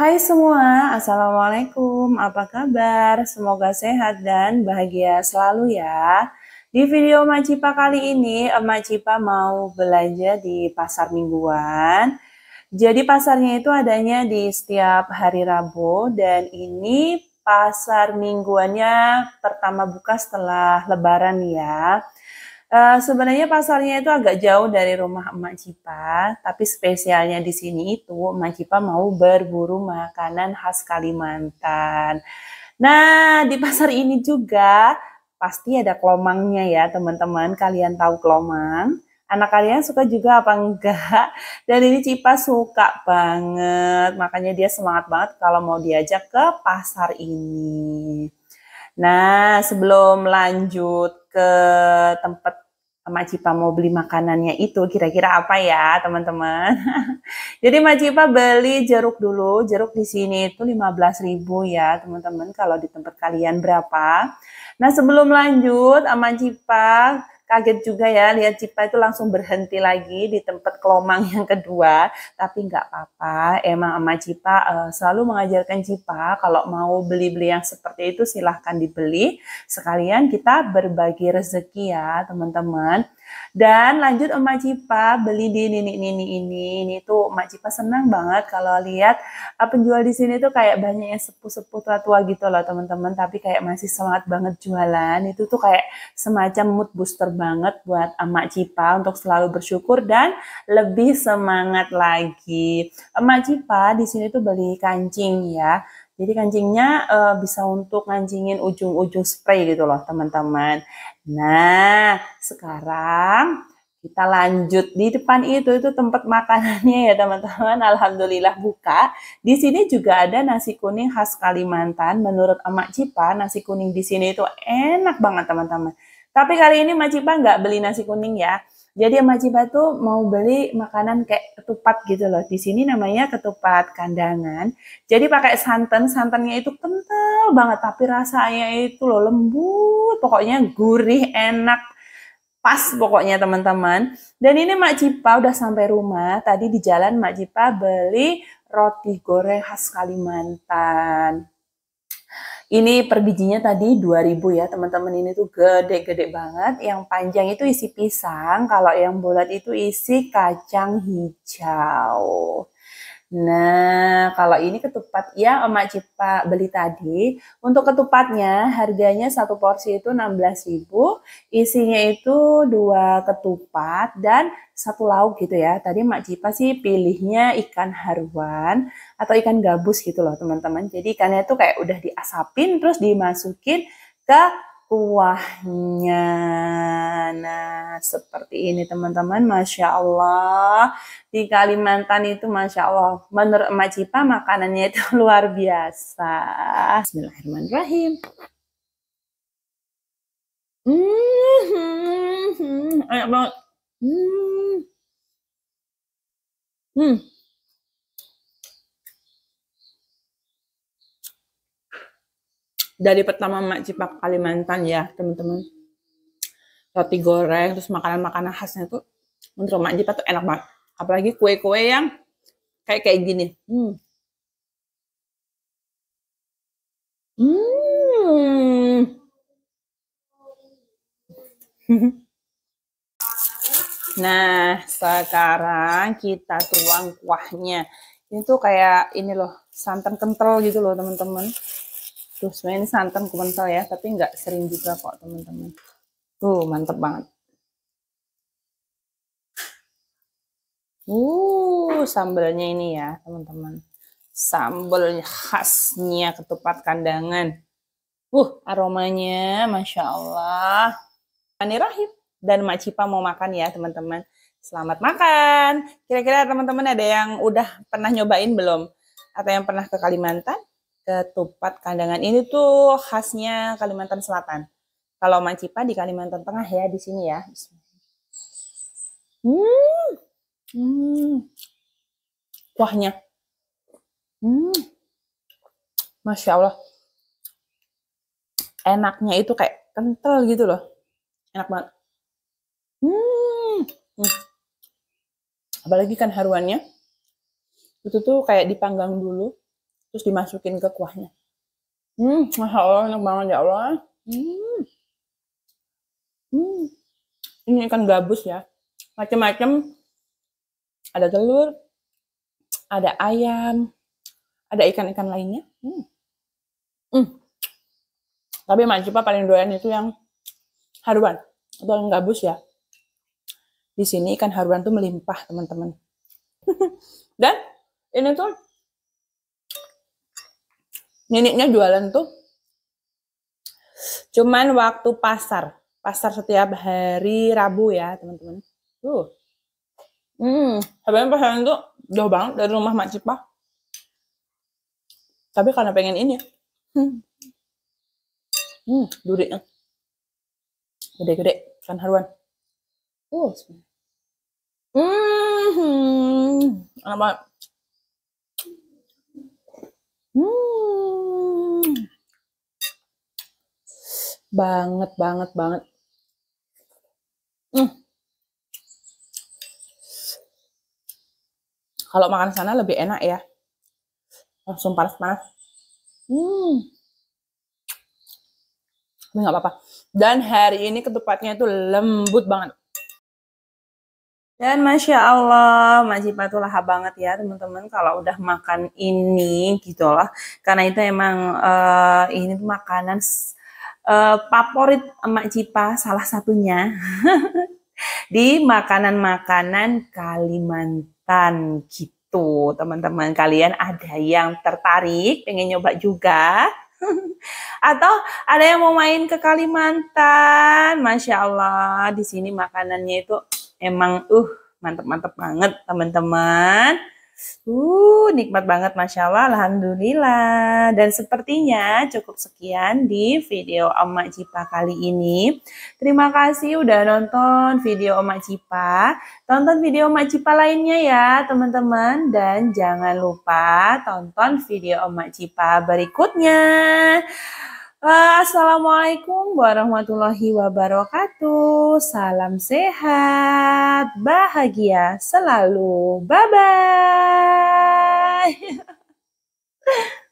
Hai semua, Assalamualaikum, apa kabar? Semoga sehat dan bahagia selalu ya. Di video Macipa kali ini, Macipa mau belanja di pasar mingguan. Jadi pasarnya itu adanya di setiap hari Rabu dan ini pasar mingguannya pertama buka setelah lebaran ya. Uh, sebenarnya pasarnya itu agak jauh dari rumah Emak Cipa, tapi spesialnya di sini itu Emak Cipa mau berburu makanan khas Kalimantan. Nah, di pasar ini juga pasti ada kelomangnya ya teman-teman. Kalian tahu kelomang? Anak kalian suka juga apa enggak? Dan ini Cipa suka banget, makanya dia semangat banget kalau mau diajak ke pasar ini. Nah, sebelum lanjut ke tempat Mak Cipa mau beli makanannya itu kira-kira apa ya teman-teman. Jadi Mak Cipa beli jeruk dulu. Jeruk di sini itu 15.000 ya teman-teman kalau di tempat kalian berapa. Nah sebelum lanjut Mak Cipa kaget juga ya lihat Cipa itu langsung berhenti lagi di tempat kelomang yang kedua. Tapi nggak apa-apa, emang sama Cipa uh, selalu mengajarkan Cipa kalau mau beli-beli yang seperti itu silahkan dibeli. Sekalian kita berbagi rezeki ya teman-teman. Dan lanjut Emak Cipa beli di Nini-Nini ini. Ini tuh Emak Cipa senang banget kalau lihat ah, penjual di sini tuh kayak banyak yang sepuh-sepuh tua-tua gitu loh teman-teman. Tapi kayak masih semangat banget jualan. Itu tuh kayak semacam mood booster banget buat Emak Cipa untuk selalu bersyukur dan lebih semangat lagi. Emak Cipa di sini tuh beli kancing ya. Jadi kancingnya uh, bisa untuk ngancingin ujung-ujung spray gitu loh teman-teman. Nah sekarang kita lanjut di depan itu itu tempat makanannya ya teman-teman alhamdulillah buka di sini juga ada nasi kuning khas Kalimantan menurut Emak Cipa nasi kuning di sini itu enak banget teman-teman tapi kali ini Emak Cipa nggak beli nasi kuning ya jadi Emak Cipa tuh mau beli makanan kayak ketupat gitu loh. Di sini namanya ketupat kandangan. Jadi pakai santan, santannya itu kental banget tapi rasanya itu loh lembut, pokoknya gurih, enak pas pokoknya teman-teman. Dan ini Mak Cipa udah sampai rumah. Tadi di jalan Mak Cipa beli roti goreng khas Kalimantan. Ini per bijinya tadi 2000 ya teman-teman ini tuh gede-gede banget. Yang panjang itu isi pisang, kalau yang bulat itu isi kacang hijau. Nah, kalau ini ketupat yang emak Cipa beli tadi, untuk ketupatnya harganya satu porsi itu 16.000, isinya itu dua ketupat dan satu lauk gitu ya. Tadi emak Cipa sih pilihnya ikan haruan atau ikan gabus gitu loh teman-teman. Jadi ikannya itu kayak udah diasapin terus dimasukin ke kuahnya. Nah, seperti ini teman-teman, Masya Allah. Di Kalimantan itu Masya Allah, menurut Emak makanannya itu luar biasa. Bismillahirrahmanirrahim. Hmm, hmm, hmm, hmm, enak banget. Hmm. Hmm. dari pertama Mak Cipak Kalimantan ya teman-teman roti goreng terus makanan-makanan khasnya tuh untuk Mak Cipak tuh enak banget apalagi kue-kue yang kayak kayak gini hmm. Hmm. nah sekarang kita tuang kuahnya ini tuh kayak ini loh santan kental gitu loh teman-teman Tuh, sebenarnya ini santan ya, tapi nggak sering juga kok teman-teman. Tuh, mantep banget. Uh, sambalnya ini ya teman-teman. Sambal khasnya ketupat kandangan. Uh, aromanya, Masya Allah. Rahim dan Mak Cipa mau makan ya teman-teman. Selamat makan. Kira-kira teman-teman ada yang udah pernah nyobain belum? Atau yang pernah ke Kalimantan? ketupat kandangan ini tuh khasnya Kalimantan Selatan. Kalau mancipa di Kalimantan Tengah ya di sini ya. Hmm. Hmm. Kuahnya. Hmm. Masya Allah. Enaknya itu kayak kental gitu loh. Enak banget. Hmm. hmm. Apalagi kan haruannya. Itu tuh kayak dipanggang dulu terus dimasukin ke kuahnya hmm masya allah enak banget ya allah hmm. hmm. ini ikan gabus ya macam-macam ada telur ada ayam ada ikan-ikan lainnya hmm. Hmm. tapi Mancipa paling doyan itu yang haruan atau yang gabus ya di sini ikan haruan tuh melimpah teman-teman dan ini tuh neneknya jualan tuh cuman waktu pasar pasar setiap hari Rabu ya teman-teman tuh hmm sebenarnya pasar tuh jauh banget dari rumah Mak Cipa tapi karena pengen ini hmm, hmm durinya gede-gede kan haruan uh hmm enak hmm. banget Hmm. Banget, banget, banget. Hmm. Kalau makan sana lebih enak ya. Langsung panas-panas. Hmm. ini nggak apa-apa. Dan hari ini ketupatnya itu lembut banget. Dan masya Allah, masih patulah banget ya teman-teman kalau udah makan ini gitu gitulah. Karena itu emang uh, ini makanan uh, favorit emak Cipa salah satunya di makanan-makanan Kalimantan gitu teman-teman. Kalian ada yang tertarik pengen nyoba juga? Atau ada yang mau main ke Kalimantan? Masya Allah, di sini makanannya itu Emang uh mantep-mantep banget teman-teman. Uh, nikmat banget Masya Allah, Alhamdulillah. Dan sepertinya cukup sekian di video Oma Cipa kali ini. Terima kasih udah nonton video Oma Cipa. Tonton video Oma Cipa lainnya ya teman-teman. Dan jangan lupa tonton video Oma Cipa berikutnya. Assalamualaikum warahmatullahi wabarakatuh. Salam sehat, bahagia selalu. Bye bye.